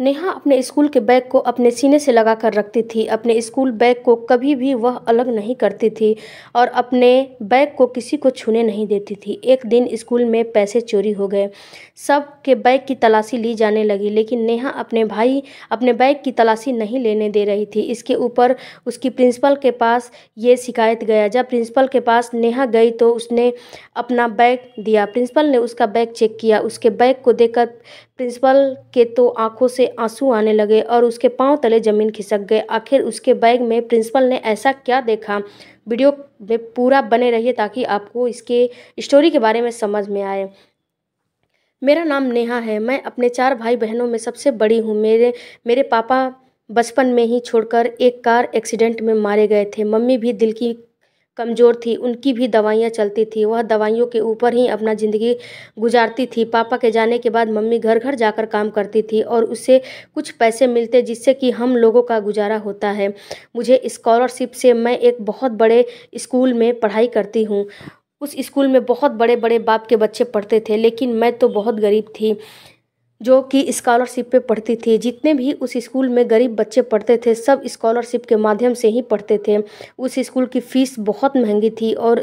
नेहा अपने स्कूल के बैग को अपने सीने से लगा कर रखती थी अपने स्कूल बैग को कभी भी वह अलग नहीं करती थी और अपने बैग को किसी को छूने नहीं देती थी एक दिन स्कूल में पैसे चोरी हो गए सब के बैग की तलाशी ली जाने लगी लेकिन नेहा अपने भाई अपने बैग की तलाशी नहीं लेने दे रही थी इसके ऊपर उसकी प्रिंसिपल के पास ये शिकायत गया जब प्रिंसिपल के पास नेहा गई तो उसने अपना बैग दिया प्रिंसिपल ने उसका बैग चेक किया उसके बैग को देखकर प्रिंसिपल के तो आँखों से आंसू आने लगे और उसके पांव तले ज़मीन खिसक गए आखिर उसके बैग में प्रिंसिपल ने ऐसा क्या देखा वीडियो में पूरा बने रहिए ताकि आपको इसके स्टोरी के बारे में समझ में आए मेरा नाम नेहा है मैं अपने चार भाई बहनों में सबसे बड़ी हूँ मेरे मेरे पापा बचपन में ही छोड़कर एक कार एक्सीडेंट में मारे गए थे मम्मी भी दिल की कमज़ोर थी उनकी भी दवाइयाँ चलती थी वह दवाइयों के ऊपर ही अपना ज़िंदगी गुजारती थी पापा के जाने के बाद मम्मी घर घर जाकर काम करती थी और उसे कुछ पैसे मिलते जिससे कि हम लोगों का गुजारा होता है मुझे इस्कॉलरशिप से मैं एक बहुत बड़े स्कूल में पढ़ाई करती हूँ उस स्कूल में बहुत बड़े बड़े बाप के बच्चे पढ़ते थे लेकिन मैं तो बहुत गरीब थी जो कि इस्कॉलरशिप पे पढ़ती थी जितने भी उस स्कूल में गरीब बच्चे पढ़ते थे सब स्कॉलरशिप के माध्यम से ही पढ़ते थे उस स्कूल की फ़ीस बहुत महंगी थी और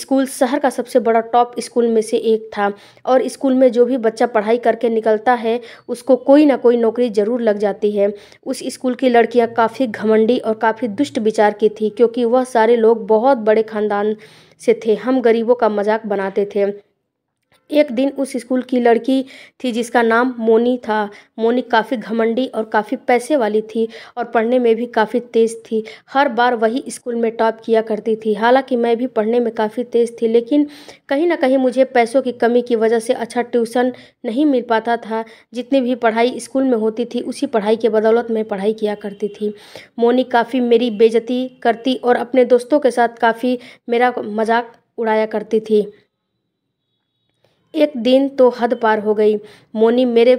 स्कूल शहर का सबसे बड़ा टॉप स्कूल में से एक था और स्कूल में जो भी बच्चा पढ़ाई करके निकलता है उसको कोई ना कोई नौकरी ज़रूर लग जाती है उस स्कूल की लड़कियां काफ़ी घमंडी और काफ़ी दुष्ट विचार की थी क्योंकि वह सारे लोग बहुत बड़े ख़ानदान से थे हम गरीबों का मजाक बनाते थे एक दिन उस स्कूल की लड़की थी जिसका नाम मोनी था मोनी काफ़ी घमंडी और काफ़ी पैसे वाली थी और पढ़ने में भी काफ़ी तेज़ थी हर बार वही स्कूल में टॉप किया करती थी हालांकि मैं भी पढ़ने में काफ़ी तेज़ थी लेकिन कहीं ना कहीं मुझे पैसों की कमी की वजह से अच्छा ट्यूशन नहीं मिल पाता था जितनी भी पढ़ाई स्कूल में होती थी उसी पढ़ाई के बदौलत मैं पढ़ाई किया करती थी मोनी काफ़ी मेरी बेजती करती और अपने दोस्तों के साथ काफ़ी मेरा मजाक उड़ाया करती थी एक दिन तो हद पार हो गई मोनी मेरे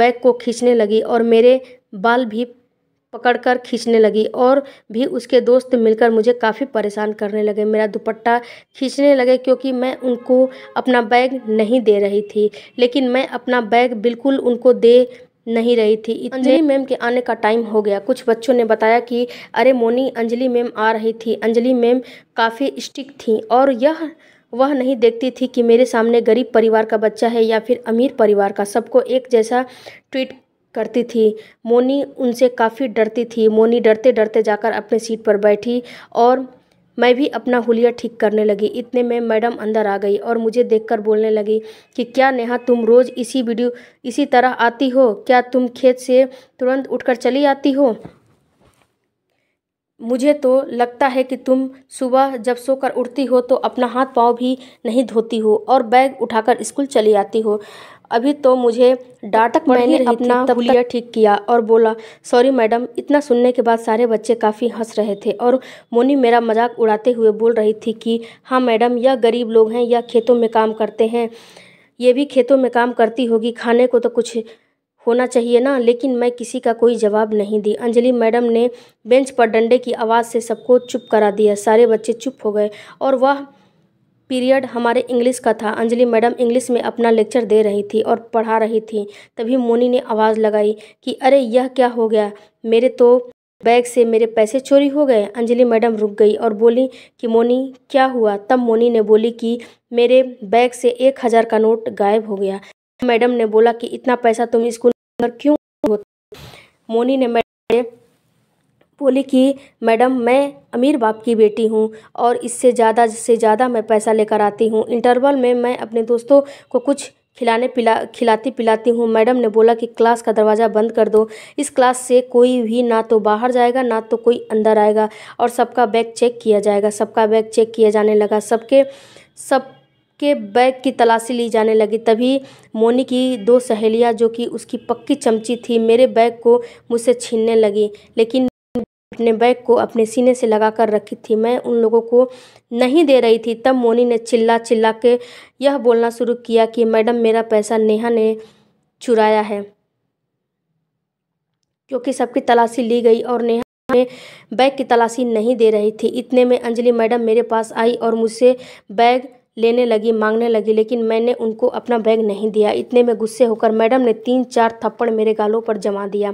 बैग को खींचने लगी और मेरे बाल भी पकड़कर खींचने लगी और भी उसके दोस्त मिलकर मुझे काफ़ी परेशान करने लगे मेरा दुपट्टा खींचने लगे क्योंकि मैं उनको अपना बैग नहीं दे रही थी लेकिन मैं अपना बैग बिल्कुल उनको दे नहीं रही थी अंजलि मैम के आने का टाइम हो गया कुछ बच्चों ने बताया कि अरे मोनी अंजलि मैम आ रही थी अंजलि मैम काफ़ी स्टिक थी और यह वह नहीं देखती थी कि मेरे सामने गरीब परिवार का बच्चा है या फिर अमीर परिवार का सबको एक जैसा ट्वीट करती थी मोनी उनसे काफ़ी डरती थी मोनी डरते डरते जाकर अपने सीट पर बैठी और मैं भी अपना हुलिया ठीक करने लगी इतने में मैडम अंदर आ गई और मुझे देखकर बोलने लगी कि क्या नेहा तुम रोज़ इसी वीडियो इसी तरह आती हो क्या तुम खेत से तुरंत उठकर चली आती हो मुझे तो लगता है कि तुम सुबह जब सोकर उठती हो तो अपना हाथ पाँव भी नहीं धोती हो और बैग उठाकर स्कूल चली आती हो अभी तो मुझे डांटक मैंने अपना तबलिया ठीक किया और बोला सॉरी मैडम इतना सुनने के बाद सारे बच्चे काफ़ी हंस रहे थे और मोनी मेरा मजाक उड़ाते हुए बोल रही थी कि हाँ मैडम यह गरीब लोग हैं यह खेतों में काम करते हैं ये भी खेतों में काम करती होगी खाने को तो कुछ होना चाहिए ना लेकिन मैं किसी का कोई जवाब नहीं दी अंजलि मैडम ने बेंच पर डंडे की आवाज़ से सबको चुप करा दिया सारे बच्चे चुप हो गए और वह पीरियड हमारे इंग्लिश का था अंजलि मैडम इंग्लिश में अपना लेक्चर दे रही थी और पढ़ा रही थी तभी मोनी ने आवाज़ लगाई कि अरे यह क्या हो गया मेरे तो बैग से मेरे पैसे चोरी हो गए अंजलि मैडम रुक गई और बोली कि मोनी क्या हुआ तब मोनी ने बोली कि मेरे बैग से एक हज़ार का नोट गायब हो गया मैडम ने बोला कि इतना पैसा तुम स्कूल अंदर क्यों मोनी ने मैडम बोली कि मैडम मैं अमीर बाप की बेटी हूँ और इससे ज़्यादा से ज़्यादा मैं पैसा लेकर आती हूँ इंटरवल में मैं अपने दोस्तों को कुछ खिलाने पिला खिलाती पिलाती हूँ मैडम ने बोला कि क्लास का दरवाज़ा बंद कर दो इस क्लास से कोई भी ना तो बाहर जाएगा ना तो कोई अंदर आएगा और सबका बैग चेक किया जाएगा सबका बैग चेक किया जाने लगा सबके सब के बैग की तलाशी ली जाने लगी तभी मोनी की दो सहेलियां जो कि उसकी पक्की चमची थी मेरे बैग को मुझसे छीनने लगी लेकिन अपने बैग को अपने सीने से लगा कर रखी थी मैं उन लोगों को नहीं दे रही थी तब मोनी ने चिल्ला चिल्ला के यह बोलना शुरू किया कि मैडम मेरा पैसा नेहा ने चुराया है क्योंकि सबकी तलाशी ली गई और नेहा में बैग की तलाशी नहीं दे रही थी इतने में अंजलि मैडम मेरे पास आई और मुझसे बैग लेने लगी मांगने लगी लेकिन मैंने उनको अपना बैग नहीं दिया इतने में गुस्से होकर मैडम ने तीन चार थप्पड़ मेरे गालों पर जमा दिया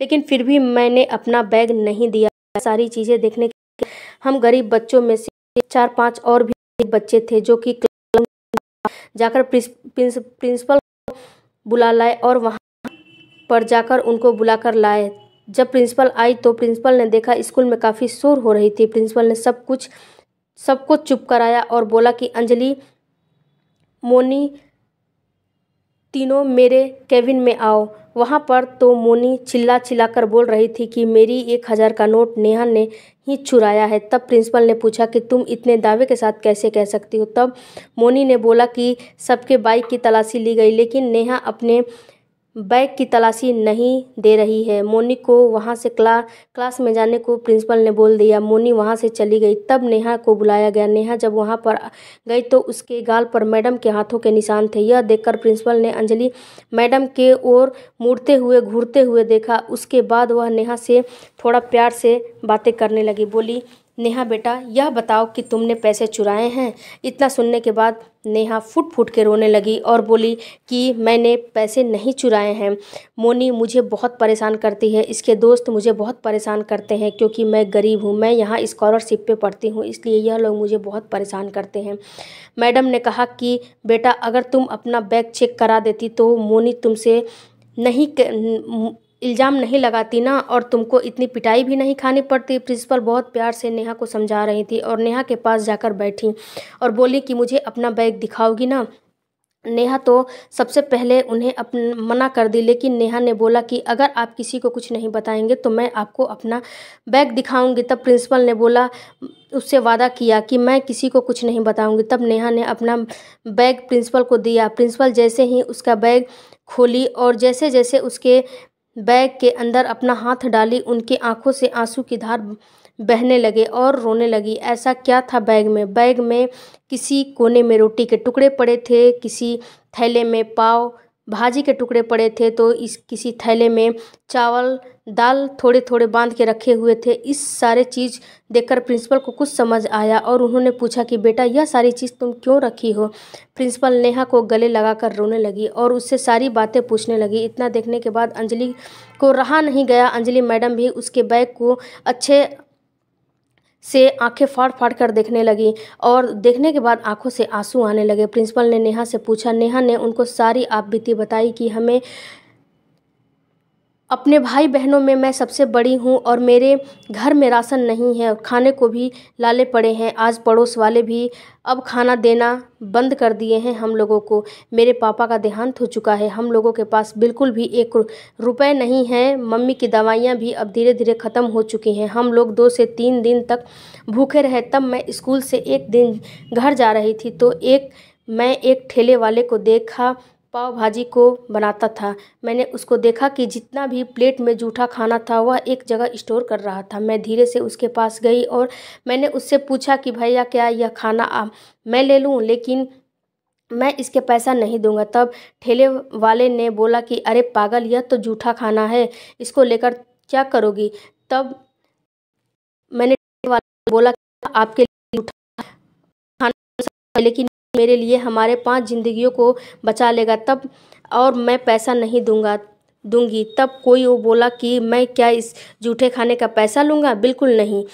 लेकिन फिर भी मैंने अपना बैग नहीं दिया सारी चीज़ें देखने के हम गरीब बच्चों में से चार पाँच और भी बच्चे थे जो कि जाकर प्रिंस, प्रिंसिपल बुला लाए और वहाँ पर जाकर उनको बुलाकर लाए जब प्रिंसिपल आई तो प्रिंसिपल ने देखा स्कूल में काफ़ी शोर हो रही थी प्रिंसिपल ने सब कुछ सबको चुप कराया और बोला कि अंजलि मोनी तीनों मेरे केबिन में आओ वहाँ पर तो मोनी चिल्ला चिल्ला कर बोल रही थी कि मेरी एक हज़ार का नोट नेहा ने ही चुराया है तब प्रिंसिपल ने पूछा कि तुम इतने दावे के साथ कैसे कह सकती हो तब मोनी ने बोला कि सबके बाइक की तलाशी ली गई लेकिन नेहा अपने बैग की तलाशी नहीं दे रही है मोनी को वहाँ से क्ला क्लास में जाने को प्रिंसिपल ने बोल दिया मोनी वहाँ से चली गई तब नेहा को बुलाया गया नेहा जब वहाँ पर गई तो उसके गाल पर मैडम के हाथों के निशान थे यह देखकर प्रिंसिपल ने अंजलि मैडम के ओर मुड़ते हुए घूरते हुए देखा उसके बाद वह नेहा से थोड़ा प्यार से बातें करने लगी बोली नेहा बेटा यह बताओ कि तुमने पैसे चुराए हैं इतना सुनने के बाद नेहा फुट फुट के रोने लगी और बोली कि मैंने पैसे नहीं चुराए हैं मोनी मुझे बहुत परेशान करती है इसके दोस्त मुझे बहुत परेशान करते हैं क्योंकि मैं गरीब हूँ मैं यहाँ स्कॉलरशिप पे पढ़ती हूँ इसलिए यह लोग मुझे बहुत परेशान करते हैं मैडम ने कहा कि बेटा अगर तुम अपना बैग चेक करा देती तो मोनी तुमसे नहीं इल्ज़ाम नहीं लगाती ना और तुमको इतनी पिटाई भी नहीं खानी पड़ती प्रिंसिपल बहुत प्यार से नेहा को समझा रही थी और नेहा के पास जाकर बैठी और बोली कि मुझे अपना बैग दिखाओगी ना नेहा तो सबसे पहले उन्हें अपन मना कर दी लेकिन नेहा ने बोला कि अगर आप किसी को कुछ नहीं बताएंगे तो मैं आपको अपना बैग दिखाऊंगी तब प्रिंसिपल ने बोला उससे वादा किया कि मैं किसी को कुछ नहीं बताऊंगी तब नेहा ने अपना बैग प्रिंसिपल को दिया प्रिंसिपल जैसे ही उसका बैग खोली और जैसे जैसे उसके बैग के अंदर अपना हाथ डाली उनकी आंखों से आंसू की धार बहने लगे और रोने लगी ऐसा क्या था बैग में बैग में किसी कोने में रोटी के टुकड़े पड़े थे किसी थैले में पाव भाजी के टुकड़े पड़े थे तो इस किसी थैले में चावल दाल थोड़े थोड़े बांध के रखे हुए थे इस सारे चीज़ देखकर प्रिंसिपल को कुछ समझ आया और उन्होंने पूछा कि बेटा यह सारी चीज़ तुम क्यों रखी हो प्रिंसिपल नेहा को गले लगाकर रोने लगी और उससे सारी बातें पूछने लगी इतना देखने के बाद अंजलि को रहा नहीं गया अंजलि मैडम भी उसके बैग को अच्छे से आंखें फाड़ फाड़ कर देखने लगी और देखने के बाद आंखों से आंसू आने लगे प्रिंसिपल ने नेहा से पूछा नेहा ने उनको सारी आप बीती बताई कि हमें अपने भाई बहनों में मैं सबसे बड़ी हूँ और मेरे घर में राशन नहीं है और खाने को भी लाले पड़े हैं आज पड़ोस वाले भी अब खाना देना बंद कर दिए हैं हम लोगों को मेरे पापा का देहांत हो चुका है हम लोगों के पास बिल्कुल भी एक रुपए नहीं है मम्मी की दवाइयाँ भी अब धीरे धीरे ख़त्म हो चुकी हैं हम लोग दो से तीन दिन तक भूखे रहे तब मैं स्कूल से एक दिन घर जा रही थी तो एक मैं एक ठेले वाले को देखा पाव भाजी को बनाता था मैंने उसको देखा कि जितना भी प्लेट में जूठा खाना था वह एक जगह स्टोर कर रहा था मैं धीरे से उसके पास गई और मैंने उससे पूछा कि भैया क्या यह खाना आ, मैं ले लूँ लेकिन मैं इसके पैसा नहीं दूंगा तब ठेले वाले ने बोला कि अरे पागल यह तो जूठा खाना है इसको लेकर क्या करोगी तब मैंने बोला आपके लिए जूठा खाना लेकिन मेरे लिए हमारे पाँच ज़िंदगियों को बचा लेगा तब और मैं पैसा नहीं दूंगा दूंगी तब कोई वो बोला कि मैं क्या इस जूठे खाने का पैसा लूंगा बिल्कुल नहीं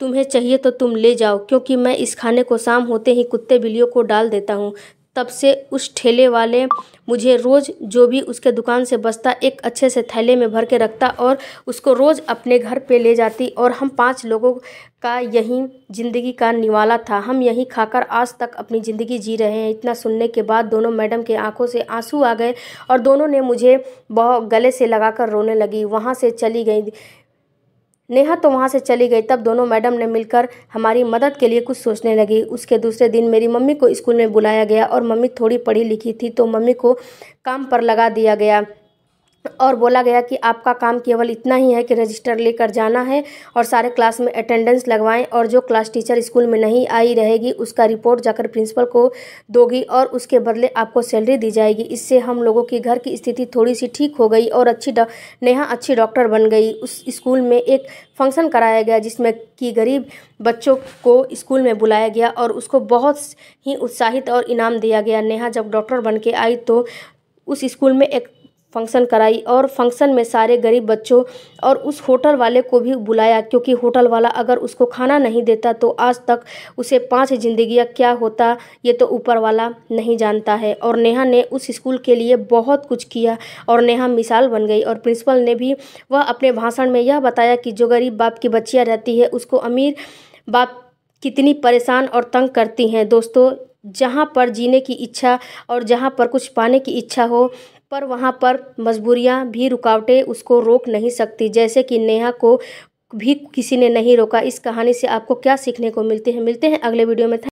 तुम्हें चाहिए तो तुम ले जाओ क्योंकि मैं इस खाने को शाम होते ही कुत्ते बिल्लियों को डाल देता हूँ तब से उस ठेले वाले मुझे रोज़ जो भी उसके दुकान से बचता एक अच्छे से थैले में भर के रखता और उसको रोज़ अपने घर पे ले जाती और हम पाँच लोगों का यही ज़िंदगी का निवाला था हम यही खाकर आज तक अपनी ज़िंदगी जी रहे हैं इतना सुनने के बाद दोनों मैडम के आंखों से आंसू आ गए और दोनों ने मुझे बहुत गले से लगाकर रोने लगी वहाँ से चली गई नेहा तो वहाँ से चली गई तब दोनों मैडम ने मिलकर हमारी मदद के लिए कुछ सोचने लगी उसके दूसरे दिन मेरी मम्मी को स्कूल में बुलाया गया और मम्मी थोड़ी पढ़ी लिखी थी तो मम्मी को काम पर लगा दिया गया और बोला गया कि आपका काम केवल इतना ही है कि रजिस्टर लेकर जाना है और सारे क्लास में अटेंडेंस लगवाएं और जो क्लास टीचर स्कूल में नहीं आई रहेगी उसका रिपोर्ट जाकर प्रिंसिपल को दोगी और उसके बदले आपको सैलरी दी जाएगी इससे हम लोगों की घर की स्थिति थोड़ी सी ठीक हो गई और अच्छी नेहा अच्छी डॉक्टर बन गई उस स्कूल में एक फंक्शन कराया गया जिसमें कि गरीब बच्चों को स्कूल में बुलाया गया और उसको बहुत ही उत्साहित और इनाम दिया गया नेहा जब डॉक्टर बन के आई तो उस स्कूल में एक फंक्शन कराई और फंक्शन में सारे गरीब बच्चों और उस होटल वाले को भी बुलाया क्योंकि होटल वाला अगर उसको खाना नहीं देता तो आज तक उसे पाँच ज़िंदगियाँ क्या होता ये तो ऊपर वाला नहीं जानता है और नेहा ने उस स्कूल के लिए बहुत कुछ किया और नेहा मिसाल बन गई और प्रिंसिपल ने भी वह अपने भाषण में यह बताया कि जो गरीब बाप की बच्चियाँ रहती है उसको अमीर बाप कितनी परेशान और तंग करती हैं दोस्तों जहाँ पर जीने की इच्छा और जहाँ पर कुछ पाने की इच्छा हो पर वहाँ पर मजबूरियाँ भी रुकावटें उसको रोक नहीं सकती जैसे कि नेहा को भी किसी ने नहीं रोका इस कहानी से आपको क्या सीखने को मिलते हैं मिलते हैं अगले वीडियो में